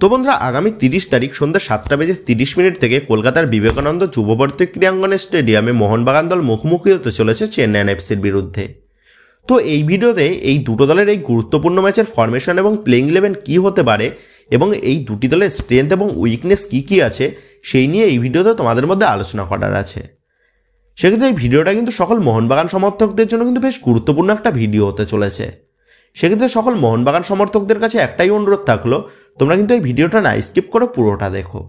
তো বন্ধুরা আগামী তিরিশ তারিখ সন্ধ্যা সাতটা বেজে তিরিশ মিনিট থেকে কলকাতার বিবেকানন্দ যুববর্তী ক্রীড়াঙ্গনে স্টেডিয়ামে মোহনবাগান দল মুখোমুখি হতে চলেছে চেন্নাইন এফসির বিরুদ্ধে তো এই ভিডিওতে এই দুটো দলের এই গুরুত্বপূর্ণ ম্যাচের ফরমেশন এবং প্লেইং ইলেভেন কী হতে পারে এবং এই দুটি দলের স্ট্রেংথ এবং উইকনেস কী কী আছে সেই নিয়ে এই ভিডিওতে তোমাদের মধ্যে আলোচনা করার আছে সেক্ষেত্রে এই ভিডিওটা কিন্তু সকল মোহনবাগান সমর্থকদের জন্য কিন্তু বেশ গুরুত্বপূর্ণ একটা ভিডিও হতে চলেছে সেক্ষেত্রে সকল মোহনবাগান সমর্থকদের কাছে একটাই অনুরোধ থাকলো তোমরা কিন্তু এই ভিডিওটা না স্কিপ করো পুরোটা দেখো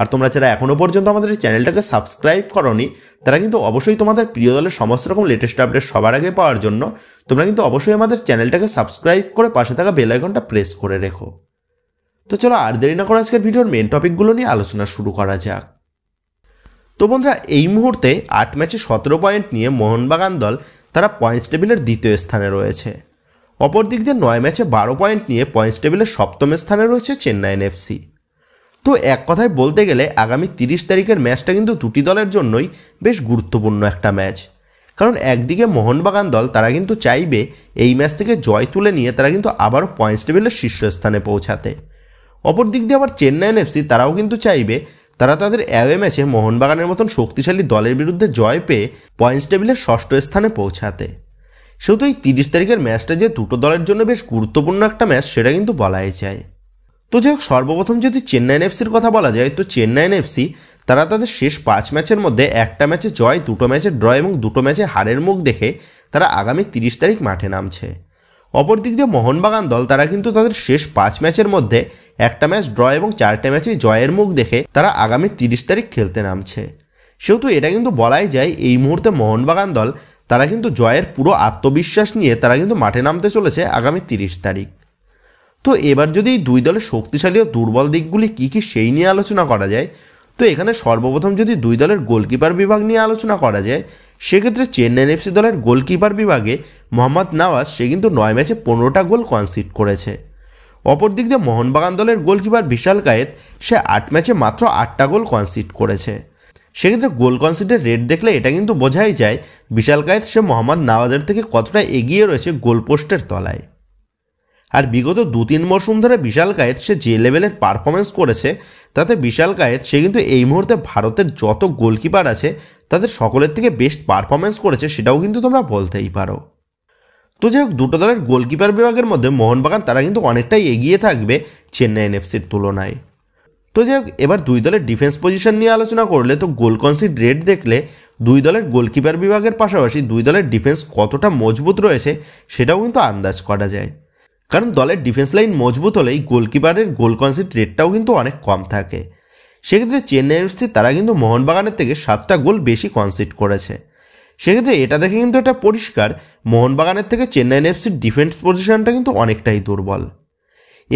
আর তোমরা যারা এখনও পর্যন্ত আমাদের এই চ্যানেলটাকে সাবস্ক্রাইব করনি তারা কিন্তু অবশ্যই তোমাদের প্রিয় দলের সমস্ত রকম লেটেস্ট আপডেট সবার আগে পাওয়ার জন্য তোমরা কিন্তু অবশ্যই আমাদের চ্যানেলটাকে সাবস্ক্রাইব করে পাশে থাকা বেলাইকনটা প্রেস করে রেখো তো চলো আর দেরি না করে আজকের ভিডিওর মেন টপিকগুলো নিয়ে আলোচনা শুরু করা যাক তো বন্ধুরা এই মুহূর্তে আট ম্যাচে সতেরো পয়েন্ট নিয়ে মোহনবাগান দল তারা পয়েন্টস টেবিলের দ্বিতীয় স্থানে রয়েছে অপরদিক দিয়ে নয় ম্যাচে বারো পয়েন্ট নিয়ে পয়েন্টস টেবিলের সপ্তম স্থানে রয়েছে চেন্নাইন এফসি তো এক কথায় বলতে গেলে আগামী তিরিশ তারিখের ম্যাচটা কিন্তু দুটি দলের জন্যই বেশ গুরুত্বপূর্ণ একটা ম্যাচ কারণ একদিকে মোহনবাগান দল তারা কিন্তু চাইবে এই ম্যাচ থেকে জয় তুলে নিয়ে তারা কিন্তু আবারও পয়েন্টস টেবিলের শীর্ষস্থানে পৌঁছাতে অপরদিক দিয়ে আবার চেন্নাইন এফসি তারাও কিন্তু চাইবে তারা তাদের অ্যাওয়ে ম্যাচে মোহনবাগানের মতন শক্তিশালী দলের বিরুদ্ধে জয় পেয়ে পয়েন্টস টেবিলের ষষ্ঠ স্থানে পৌঁছাতে সেহেতু এই তিরিশ তারিখের ম্যাচটা যে দুটো দলের জন্য বেশ গুরুত্বপূর্ণ একটা ম্যাচ সেটা কিন্তু বলাই যায় তো যাই হোক সর্বপ্রথম যদি চেন্নাইন এফসির কথা বলা যায় তো চেন্নাইন এফসি তারা তাদের শেষ পাঁচ ম্যাচের মধ্যে একটা ম্যাচে জয় দুটো ম্যাচে ড্র এবং দুটো ম্যাচে হারের মুখ দেখে তারা আগামী তিরিশ তারিখ মাঠে নামছে অপরদিক দিয়ে মোহনবাগান দল তারা কিন্তু তাদের শেষ পাঁচ ম্যাচের মধ্যে একটা ম্যাচ ড্র এবং চারটে ম্যাচে জয়ের মুখ দেখে তারা আগামী তিরিশ তারিখ খেলতে নামছে সেহেতু এটা কিন্তু বলাই যায় এই মুহূর্তে মোহনবাগান দল তারা কিন্তু জয়ের পুরো আত্মবিশ্বাস নিয়ে তারা কিন্তু মাঠে নামতে চলেছে আগামী তিরিশ তারিখ তো এবার যদি দুই দলের শক্তিশালী ও দুর্বল দিকগুলি কী কী সেই নিয়ে আলোচনা করা যায় তো এখানে সর্বপ্রথম যদি দুই দলের গোলকিপার বিভাগ নিয়ে আলোচনা করা যায় সেক্ষেত্রে চেন্নাইন এফসি দলের গোলকিপার বিভাগে মোহাম্মদ নওয়াজ সে কিন্তু নয় ম্যাচে পনেরোটা গোল কনসিড করেছে অপরদিক দিয়ে মোহনবাগান দলের গোলকিপার বিশাল কায়েত সে আট ম্যাচে মাত্র আটটা গোল কনসিড করেছে সেক্ষেত্রে গোল কনসিডের রেট দেখলে এটা কিন্তু বোঝাই যায় বিশাল কায়েদ সে মোহাম্মদ নাওয়াজের থেকে কতটা এগিয়ে রয়েছে গোলপোস্টের তলায় আর বিগত দু তিন মরশুম ধরে বিশাল কায়েত সে যে লেভেলের পারফরমেন্স করেছে তাতে বিশাল কায়েত সে কিন্তু এই মুহূর্তে ভারতের যত গোলকিপার আছে তাদের সকলের থেকে বেস্ট পারফরমেন্স করেছে সেটাও কিন্তু তোমরা বলতেই পারো তো যাই হোক দুটো দলের গোলকিপার বিভাগের মধ্যে মোহনবাগান তারা কিন্তু অনেকটাই এগিয়ে থাকবে চেন্নাই এনএফসির তুলনায় তো যাই এবার দুই দলের ডিফেন্স পজিশন নিয়ে আলোচনা করলে তো গোল কনসিড রেট দেখলে দুই দলের গোলকিপার বিভাগের পাশাপাশি দুই দলের ডিফেন্স কতটা মজবুত রয়েছে সেটাও কিন্তু আন্দাজ করা যায় কারণ দলের ডিফেন্স লাইন মজবুত হলেই গোলকিপারের গোল কনসিড রেটটাও কিন্তু অনেক কম থাকে সেক্ষেত্রে চেন্নাই এফসি তারা কিন্তু মোহনবাগানের থেকে সাতটা গোল বেশি কনসিড করেছে সেক্ষেত্রে এটা দেখে কিন্তু এটা পরিষ্কার মোহনবাগানের থেকে চেন্নাই এফসির ডিফেন্স পজিশনটা কিন্তু অনেকটাই দুর্বল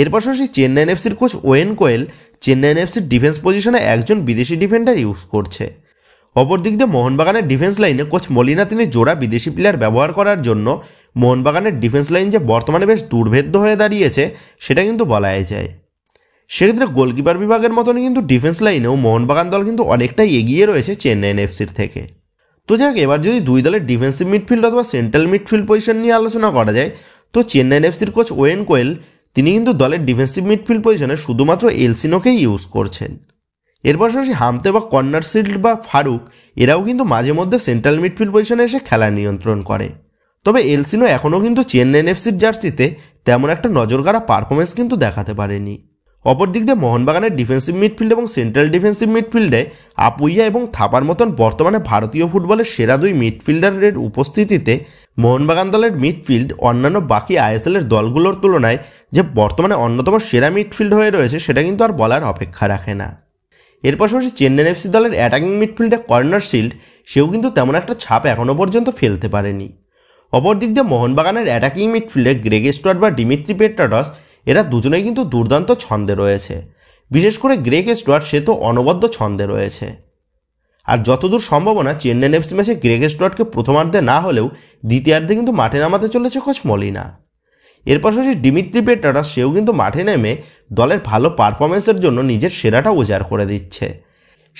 এর পাশাপাশি চেন্নাই এফসির কোচ ওয়েন কোয়েল চেন্নাইন এফসির ডিফেন্স পজিশনে একজন বিদেশি ডিফেন্ডার ইউজ করছে অপরদিক দিয়ে মোহনবাগানের ডিফেন্স লাইনে কোচ মলিনা তিনি জোড়া বিদেশি প্লেয়ার ব্যবহার করার জন্য মোহনবাগানের ডিফেন্স লাইন যে বর্তমানে বেশ দুর্ভেদ্য হয়ে দাঁড়িয়েছে সেটা কিন্তু বলাই যায় সেক্ষেত্রে গোলকিপার বিভাগের মতনই কিন্তু ডিফেন্স লাইনেও মোহনবাগান দল কিন্তু অনেকটাই এগিয়ে রয়েছে চেন্নাইন এফসির থেকে তো যাক এবার যদি দুই দলের ডিফেন্সিভ মিডফিল্ড অথবা সেন্ট্রাল মিডফিল্ড পজিশন নিয়ে আলোচনা করা যায় তো চেন্নাইন এফসির কোচ ওয়েন কোয়েল তিনি কিন্তু দলের ডিফেন্সিভ মিডফিল্ড পজিশনে শুধুমাত্র এলসিনোকেই ইউজ করছেন এর পাশাপাশি হামতে বা কর্নার সিল্ড বা ফারুক এরাও কিন্তু মাঝে মধ্যে সেন্ট্রাল মিডফিল্ড পজিশনে এসে খেলা নিয়ন্ত্রণ করে তবে এলসিনো এখনও কিন্তু চেন্নাইন এফসির জার্সিতে তেমন একটা নজরগাড়া পারফরমেন্স কিন্তু দেখাতে পারেনি অপরদিক দিয়ে মোহনবাগানের ডিফেন্সিভ মিডফিল্ড এবং সেন্ট্রাল ডিফেন্সিভ মিডফিল্ডে আপুইয়া এবং থাপার মতন বর্তমানে ভারতীয় ফুটবলের সেরা দুই মিডফিল্ডারের উপস্থিতিতে মোহনবাগান দলের মিডফিল্ড অন্যান্য বাকি আইএসএলের দলগুলোর তুলনায় যে বর্তমানে অন্যতম সেরা মিডফিল্ড হয়ে রয়েছে সেটা কিন্তু আর বলার অপেক্ষা রাখে না এর পাশাপাশি চেন্নাই এফসি দলের অ্যাটাকিং মিডফিল্ডে কর্নার শিল্ড সেও কিন্তু তেমন একটা ছাপ এখনও পর্যন্ত ফেলতে পারেনি অপরদিক দিয়ে মোহনবাগানের অ্যাটাকিং মিডফিল্ডে গ্রেগ স্টুয়ার্ট বা ডিমিত্রি পেট্রাডস এরা দুজনেই কিন্তু দুর্দান্ত ছন্দে রয়েছে বিশেষ করে গ্রেগ স্টুয়ার্ট সে তো অনবদ্য ছন্দে রয়েছে আর যতদূর সম্ভাবনা চেন্নাই এফসি ম্যাচে গ্রেগ স্টুয়ার্টকে প্রথমার্ধে না হলেও দ্বিতীয়ার্ধে কিন্তু মাঠে নামাতে চলেছে কোচ মলিনা এর পাশাপাশি ডিমিত্রি পেটারা সেও কিন্তু মাঠে নেমে দলের ভালো পারফরমেন্সের জন্য নিজের সেরাটা উজাড় করে দিচ্ছে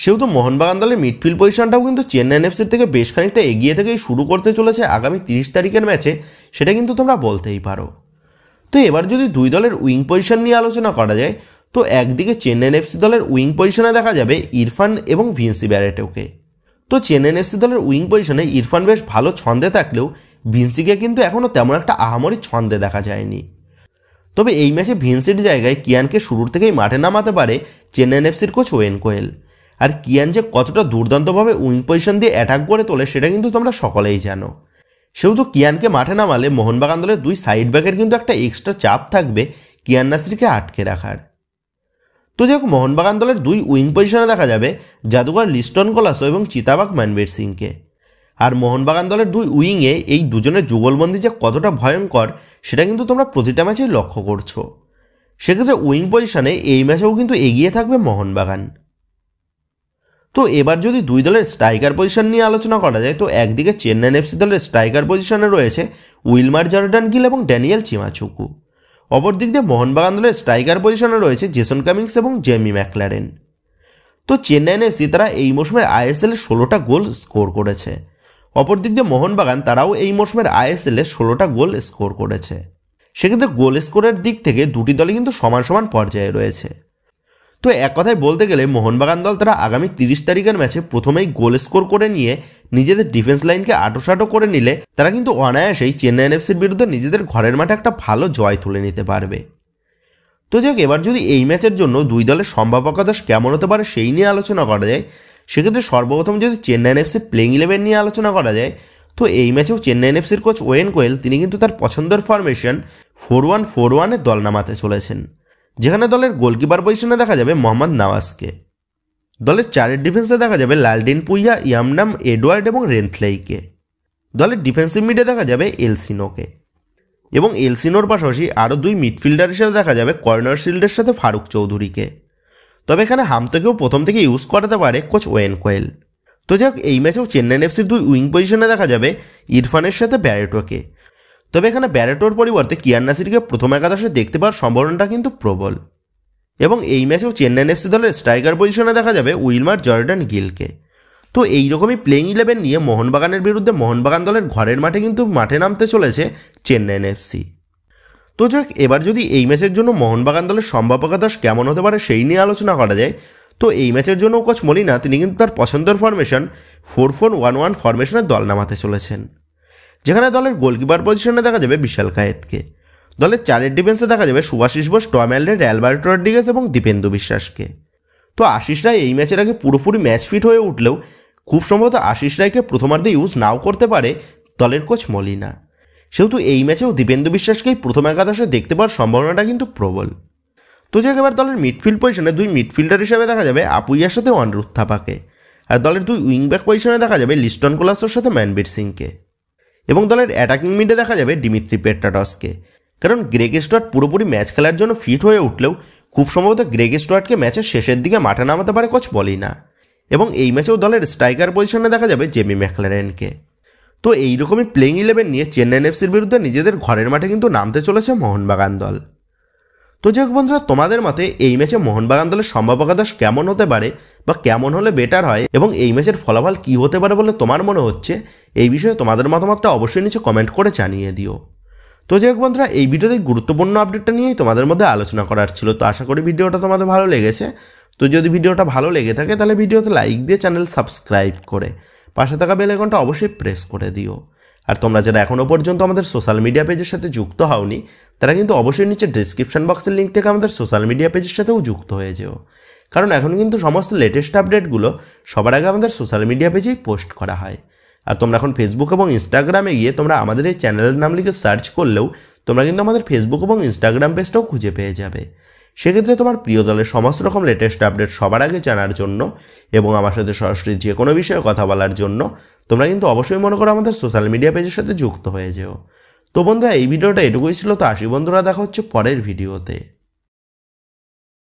সেহেতু মোহনবাগান দলের মিডফিল্ড পজিশনটাও কিন্তু চেন্নাইন এফসির থেকে বেশ খানিকটা এগিয়ে থেকেই শুরু করতে চলেছে আগামী তিরিশ তারিখের ম্যাচে সেটা কিন্তু তোমরা বলতেই পারো তো এবার যদি দুই দলের উইং পজিশন নিয়ে আলোচনা করা যায় তো একদিকে চেন্নাইন এফসি দলের উইং পজিশনে দেখা যাবে ইরফান এবং ভিন্সি ব্যারেটেওকে তো চেন্নাইন এফসি দলের উইং পজিশনে ইরফান বেশ ভালো ছন্দে থাকলেও ভিন্সিকে কিন্তু এখনও তেমন একটা আহামরি ছন্দে দেখা যায়নি তবে এই ম্যাচে ভিন্সির জায়গায় কিয়ানকে শুরুর থেকেই মাঠে নামাতে পারে চেন্নাইন এফসির কোচ ওয়েন কোয়েল আর কিয়ান যে কতটা দুর্দান্তভাবে উইং পজিশন দিয়ে অ্যাটাক করে তোলে সেটা কিন্তু তোমরা সকলেই জানো সেহেতু কিয়ানকে মাঠে নামালে মোহনবাগান দলের দুই সাইড ব্যাকের কিন্তু একটা এক্সট্রা চাপ থাকবে কিয়ান নাসিরকে আটকে রাখার তো যাই হোক মোহনবাগান দলের দুই উইং পজিশনে দেখা যাবে জাদুঘর লিস্টন কোলাসো এবং চিতাবাগ ম্যানবীর সিংকে আর মোহনবাগান দলের দুই উইংয়ে এই দুজনের যুগলবন্দি যে কতটা ভয়ঙ্কর সেটা কিন্তু তোমরা প্রতিটা ম্যাচেই লক্ষ্য করছো সেক্ষেত্রে উইং পজিশনে এই ম্যাচেও কিন্তু এগিয়ে থাকবে মোহনবাগান তো এবার যদি দুই দলের স্ট্রাইকার পজিশন নিয়ে আলোচনা করা যায় তো একদিকে চেন্নাইন এফসি দলের স্ট্রাইকার পজিশনে রয়েছে উইলমার জর্ডান গিল এবং ড্যানিয়েল চিমাচুকু অপর দিক দিয়ে মোহনবাগান দলের স্ট্রাইকার পজিশনে রয়েছে জেসন কামিংস এবং জেমি ম্যাকলারেন তো চেন্নাইন এফসি তারা এই মৌসুমের আইএসএল ষোলোটা গোল স্কোর করেছে অপরদিক দিয়ে মোহনবাগান তারাও এই মৌসুমের আইএসএলে ষোলোটা গোল স্কোর করেছে সেক্ষেত্রে গোল স্কোরের দিক থেকে দুটি দলই কিন্তু সমান সমান পর্যায়ে রয়েছে তো এক কথায় বলতে গেলে মোহনবাগান দল তারা আগামী তিরিশ তারিখের ম্যাচে প্রথমেই গোল স্কোর করে নিয়ে নিজেদের ডিফেন্স লাইনকে আটোসাটো করে নিলে তারা কিন্তু অনায়াসেই চেন্নাই এনএফসির বিরুদ্ধে নিজেদের ঘরের মাঠে একটা ভালো জয় তুলে নিতে পারবে তো যাক এবার যদি এই ম্যাচের জন্য দুই দলের সম্ভাব্য কেমন হতে পারে সেই নিয়ে আলোচনা করা যায় সেক্ষেত্রে সর্বপ্রথম যদি চেন্নাইন এফসি প্লেইং ইলেভেন নিয়ে আলোচনা করা যায় তো এই ম্যাচেও চেন্নাইন এফসির কোচ ওয়েন কোয়েল তিনি কিন্তু তার পছন্দের ফরমেশন ফোর ওয়ান ফোর ওয়ানের দল নামাতে চলেছেন যেখানে দলের গোলকিপার পজিশনে দেখা যাবে মোহাম্মদ নাওয়াজকে দলের চারের ডিফেন্সে দেখা যাবে লালডিন পুইয়া ইয়ামনাম এডওয়ার্ড এবং রেনথলেইকে দলের ডিফেন্সিভ মিডে দেখা যাবে এলসিনোকে এবং এলসিনোর পাশাপাশি আরও দুই মিডফিল্ডার হিসেবে দেখা যাবে কর্নার শিল্ডের সাথে ফারুক চৌধুরীকে তবে এখানে হামতোকেও প্রথম থেকে ইউজ করাতে পারে কোচ ওয়েন কোয়েল তো যাই হোক এই ম্যাচেও চেন্নাইন এফসির দুই উইং পজিশনে দেখা যাবে ইরফানের সাথে ব্যারেটোকে তবে এখানে ব্যারেটোর পরিবর্তে কিয়ান নাসিরকে প্রথম একাদশে দেখতে পাওয়ার সম্ভাবনাটা কিন্তু প্রবল এবং এই ম্যাচেও চেন্নাইন এফসি দলের স্ট্রাইকার পজিশনে দেখা যাবে উইলমার জর্ডান গিলকে তো এইরকমই প্লেইং ইলেভেন নিয়ে মোহনবাগানের বিরুদ্ধে মোহনবাগান দলের ঘরের মাঠে কিন্তু মাঠে নামতে চলেছে চেন্নাইন এফসি তো যাক এবার যদি এই ম্যাচের জন্য মোহনবাগান দলের সম্ভাব্যতাস কেমন হতে পারে সেই নিয়ে আলোচনা করা যায় তো এই ম্যাচের জন্য কোচ মলিনা তিনি কিন্তু তার পছন্দের formation four four one one ফরমেশনের দল নামাতে চলেছেন যেখানে দলের গোলকিপার পজিশনে দেখা যাবে বিশাল কায়েতকে দলের চারের ডিফেন্সে দেখা যাবে Subhasish Bose Tom Aldred Alberto Rodriguez এবং দীপেন্দু বিশ্বাসকে তো আশিস রায় এই ম্যাচের আগে পুরোপুরি ম্যাচ ফিট হয়ে উঠলেও খুব সম্ভবত আশিস রায়কে প্রথমার্ধে ইউজ নাও করতে পারে দলের কোচ মলিনা সেহেতু এই ম্যাচেও দীপেন্দু বিশ্বাসকেই প্রথম একাদশে দেখতে পাওয়ার সম্ভাবনাটা কিন্তু প্রবল তো যে এবার দলের মিডফিল্ড পজিশনে দুই মিডফিল্ডার হিসেবে দেখা যাবে আপুইয়ার সাথে অনিরুদ্ধ থাপাকে আর দলের দুই উইংব্যাক পজিশনে দেখা যাবে লিস্টন কোলাসোর সাথে ম্যানবীর সিংকে এবং দলের অ্যাটাকিং মিডে দেখা যাবে ডিমিত্রি পেট্রাটসকে কারণ গ্রেগ স্টুয়ার্ট পুরোপুরি ম্যাচ খেলার জন্য ফিট হয়ে উঠলেও খুব সম্ভবত গ্রেগ স্টুয়ার্টকে ম্যাচের শেষের দিকে মাঠে নামাতে পারে কোচ বলেই না এবং এই ম্যাচেও দলের স্ট্রাইকার পজিশনে দেখা যাবে জেমি ম্যাকলারেনকে তো এইরকমই প্লেইং ইলেভেন নিয়ে চেন্নাইন এফসির বিরুদ্ধে নিজেদের ঘরের মাঠে কিন্তু নামতে চলেছে মোহনবাগান দল তো যাই হোক বন্ধুরা তোমাদের মতে এই ম্যাচে মোহনবাগান দলের সম্ভাবকাদাস কেমন হতে পারে বা কেমন হলে বেটার হয় এবং এই ম্যাচের ফলাফল কী হতে পারে বলে তোমার মনে হচ্ছে এই বিষয়ে তোমাদের মতামতটা অবশ্যই নিচে কমেন্ট করে জানিয়ে দিও তো যাই হোক বন্ধুরা এই ভিডিওতে গুরুত্বপূর্ণ আপডেটটা নিয়েই তোমাদের মধ্যে আলোচনা করার ছিল তো আশা করি ভিডিওটা তোমাদের ভালো লেগেছে তো যদি ভিডিওটা ভালো লেগে থাকে তাহলে ভিডিওতে লাইক দিয়ে চ্যানেল সাবস্ক্রাইব করে পাশে থাকা বেল আইকনটা অবশ্যই প্রেস করে দিও আর তোমরা যারা এখনও পর্যন্ত আমাদের সোশ্যাল মিডিয়া পেজের সাথে যুক্ত হওনি তারা কিন্তু অবশ্যই নিচে ডেসক্রিপশন বক্সের লিঙ্ক থেকে আমাদের সোশ্যাল মিডিয়া পেজের সাথেও যুক্ত হয়ে যেও কারণ এখন কিন্তু সমস্ত লেটেস্ট আপডেটগুলো সবার আগে আমাদের সোশ্যাল মিডিয়া পেজেই পোস্ট করা হয় আর তোমরা এখন ফেসবুক এবং ইনস্টাগ্রামে গিয়ে তোমরা আমাদের এই চ্যানেলের নাম লিখে সার্চ করলেও তোমরা কিন্তু আমাদের ফেসবুক এবং ইনস্টাগ্রাম পেজটাও খুঁজে পেয়ে যাবে সেক্ষেত্রে তোমার প্রিয় দলের সমস্ত রকম লেটেস্ট আপডেট সবার আগে জানার জন্য এবং আমার সাথে সরাসরি যে কোনো বিষয়ে কথা বলার জন্য তোমরা কিন্তু অবশ্যই মনে করো আমাদের সোশ্যাল মিডিয়া পেজের সাথে যুক্ত হয়ে যেও তো বন্ধুরা এই ভিডিওটা এটুকুই ছিল তো আসি বন্ধুরা দেখা হচ্ছে পরের ভিডিওতে